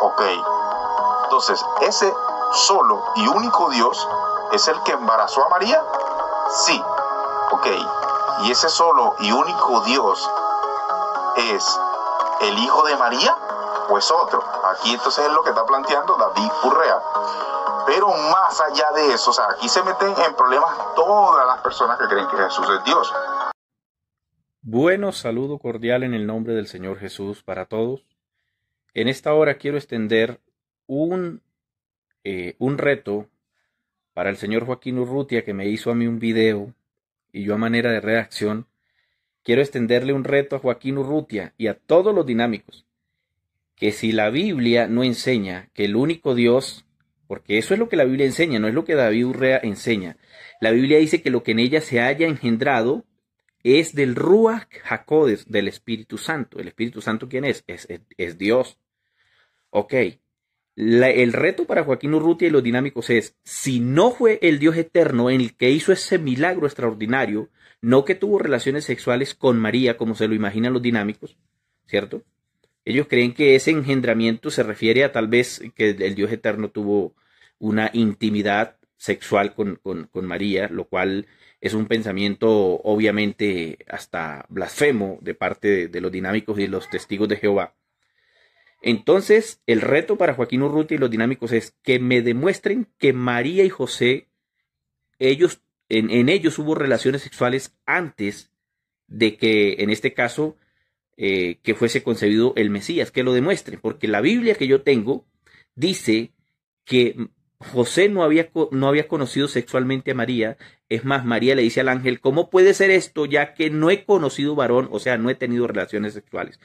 Ok, entonces ese solo y único Dios es el que embarazó a María. Sí, ok. ¿Y ese solo y único Dios es el hijo de María? Pues otro. Aquí entonces es lo que está planteando David Urrea. Pero más allá de eso, o sea, aquí se meten en problemas todas las personas que creen que Jesús es Dios. Bueno, saludo cordial en el nombre del Señor Jesús para todos. En esta hora quiero extender un, eh, un reto para el señor Joaquín Urrutia que me hizo a mí un video y yo a manera de reacción Quiero extenderle un reto a Joaquín Urrutia y a todos los dinámicos que si la Biblia no enseña que el único Dios, porque eso es lo que la Biblia enseña, no es lo que David Urrea enseña. La Biblia dice que lo que en ella se haya engendrado es del Ruach Jacodes, del Espíritu Santo. ¿El Espíritu Santo quién es, es Dios. Ok, el reto para Joaquín Urrutia y los dinámicos es, si no fue el Dios eterno el que hizo ese milagro extraordinario, no que tuvo relaciones sexuales con María, como se lo imaginan los dinámicos, ¿cierto? Ellos creen que ese engendramiento se refiere a tal vez que el Dios eterno tuvo una intimidad sexual con, María, lo cual es un pensamiento obviamente hasta blasfemo de parte de, los dinámicos y los testigos de Jehová. Entonces, el reto para Joaquín Urrutia y los dinámicos es que me demuestren que María y José, ellos, en, en ellos hubo relaciones sexuales antes de que, en este caso, eh, que fuese concebido el Mesías, que lo demuestren, porque la Biblia que yo tengo dice que José no había, no había conocido sexualmente a María, es más, María le dice al ángel, ¿cómo puede ser esto ya que no he conocido varón, o sea, no he tenido relaciones sexuales?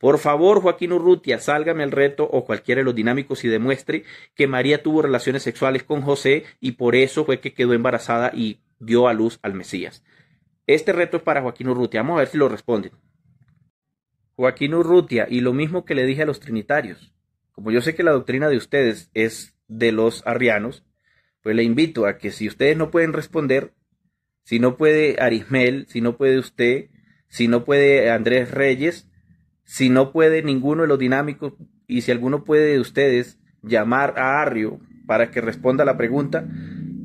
Por favor, Joaquín Urrutia, sálgame el reto o cualquiera de los dinámicos y demuestre que María tuvo relaciones sexuales con José y por eso fue que quedó embarazada y dio a luz al Mesías. Este reto es para Joaquín Urrutia. Vamos a ver si lo responden. Joaquín Urrutia, y lo mismo que le dije a los trinitarios. Como yo sé que la doctrina de ustedes es de los arrianos, pues le invito a que si ustedes no pueden responder, si no puede Arismel, si no puede usted, si no puede Andrés Reyes, si no puede ninguno de los dinámicos y si alguno puede de ustedes llamar a Arrio para que responda la pregunta,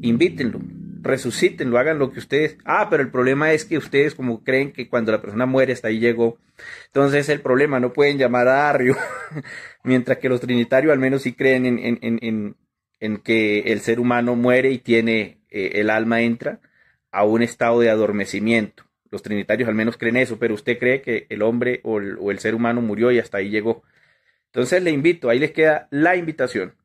invítenlo, resucítenlo, hagan lo que ustedes. Ah, pero el problema es que ustedes como creen que cuando la persona muere hasta ahí llegó. Entonces el problema, no pueden llamar a Arrio, mientras que los trinitarios al menos sí creen en, que el ser humano muere y tiene eh, el alma entra a un estado de adormecimiento. Los trinitarios al menos creen eso, pero usted cree que el hombre o el, ser humano murió y hasta ahí llegó. Entonces le invito, ahí les queda la invitación